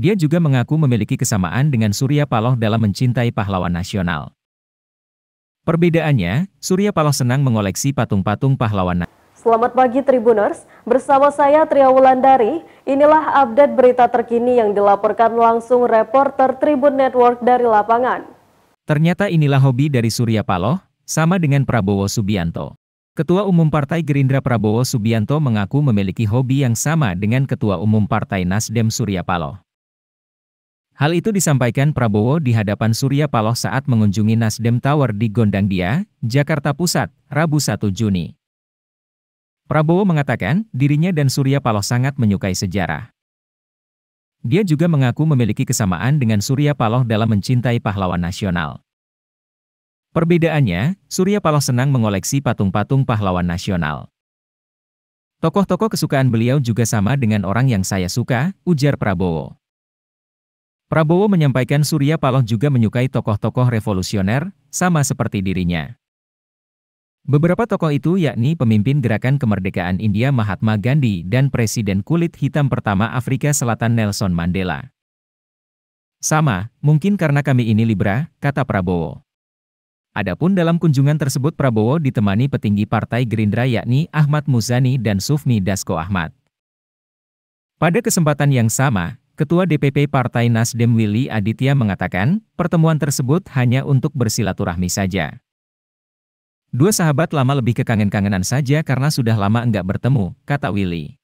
Dia juga mengaku memiliki kesamaan dengan Surya Paloh dalam mencintai pahlawan nasional. Perbedaannya, Surya Paloh senang mengoleksi patung-patung pahlawan nasional. Selamat pagi Tribuners, bersama saya Tria Wulandari. Inilah update berita terkini yang dilaporkan langsung reporter Tribun Network dari lapangan. Ternyata inilah hobi dari Surya Paloh, sama dengan Prabowo Subianto. Ketua Umum Partai Gerindra Prabowo Subianto mengaku memiliki hobi yang sama dengan Ketua Umum Partai Nasdem Surya Paloh. Hal itu disampaikan Prabowo di hadapan Surya Paloh saat mengunjungi Nasdem Tower di Gondangdia, Jakarta Pusat, Rabu 1 Juni. Prabowo mengatakan dirinya dan Surya Paloh sangat menyukai sejarah. Dia juga mengaku memiliki kesamaan dengan Surya Paloh dalam mencintai pahlawan nasional. Perbedaannya, Surya Paloh senang mengoleksi patung-patung pahlawan nasional. Tokoh-tokoh kesukaan beliau juga sama dengan orang yang saya suka, ujar Prabowo. Prabowo menyampaikan Surya Paloh juga menyukai tokoh-tokoh revolusioner, sama seperti dirinya. Beberapa tokoh itu yakni pemimpin gerakan kemerdekaan India Mahatma Gandhi dan Presiden kulit hitam pertama Afrika Selatan Nelson Mandela. Sama, mungkin karena kami ini Libra, kata Prabowo. Adapun dalam kunjungan tersebut Prabowo ditemani petinggi Partai Gerindra yakni Ahmad Muzani dan Sufmi Dasko Ahmad. Pada kesempatan yang sama, Ketua DPP Partai Nasdem Willy Aditya mengatakan, pertemuan tersebut hanya untuk bersilaturahmi saja. Dua sahabat lama lebih kekangen-kangenan saja karena sudah lama enggak bertemu, kata Willy.